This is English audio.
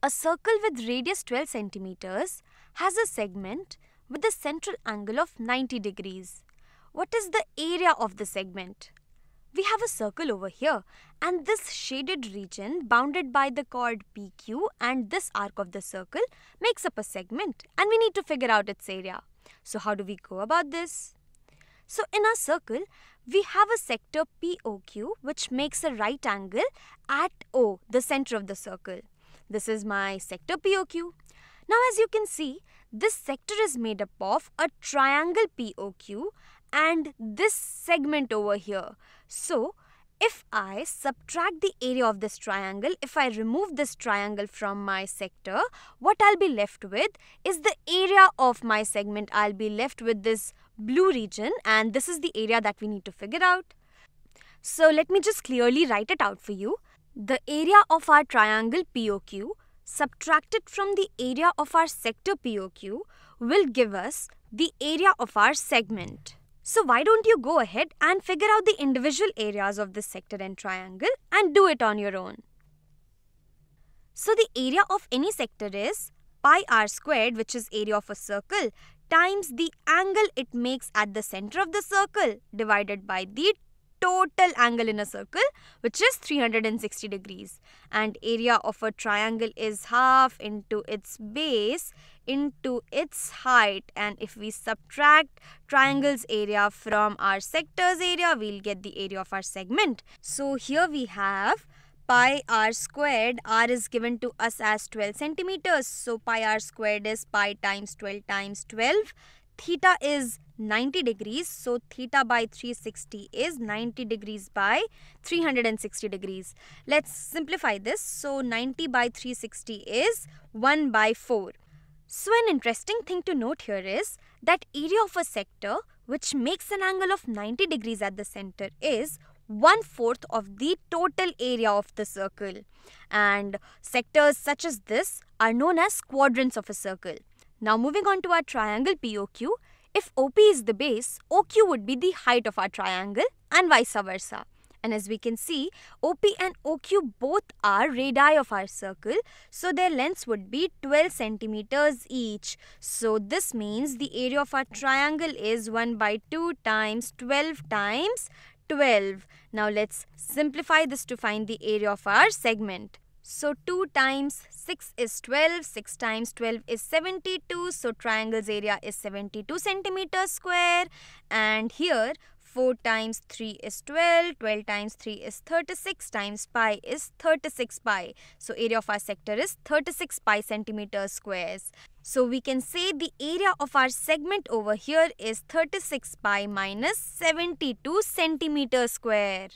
A circle with radius 12 centimeters has a segment with a central angle of 90 degrees. What is the area of the segment? We have a circle over here and this shaded region bounded by the chord PQ and this arc of the circle makes up a segment and we need to figure out its area. So how do we go about this? So in our circle, we have a sector POQ which makes a right angle at O, the center of the circle. This is my sector POQ. Now as you can see, this sector is made up of a triangle POQ and this segment over here. So, if I subtract the area of this triangle, if I remove this triangle from my sector, what I'll be left with is the area of my segment. I'll be left with this blue region and this is the area that we need to figure out. So let me just clearly write it out for you the area of our triangle POQ subtracted from the area of our sector POQ will give us the area of our segment. So why don't you go ahead and figure out the individual areas of this sector and triangle and do it on your own. So the area of any sector is pi r squared which is area of a circle times the angle it makes at the center of the circle divided by the total angle in a circle which is 360 degrees and area of a triangle is half into its base into its height and if we subtract triangles area from our sectors area we'll get the area of our segment so here we have pi r squared r is given to us as 12 centimeters so pi r squared is pi times 12 times 12 theta is 90 degrees. So theta by 360 is 90 degrees by 360 degrees. Let's simplify this. So 90 by 360 is 1 by 4. So an interesting thing to note here is that area of a sector which makes an angle of 90 degrees at the center is one fourth of the total area of the circle. And sectors such as this are known as quadrants of a circle. Now moving on to our triangle POQ, if OP is the base, OQ would be the height of our triangle and vice versa. And as we can see, OP and OQ both are radii of our circle, so their lengths would be 12 centimeters each. So this means the area of our triangle is 1 by 2 times 12 times 12. Now let's simplify this to find the area of our segment. So 2 times 6 is 12, 6 times 12 is 72. So triangle's area is 72 centimeters square. And here 4 times 3 is 12, 12 times 3 is 36, times pi is 36 pi. So area of our sector is 36 pi centimeters squares. So we can say the area of our segment over here is 36 pi minus 72 centimeters square.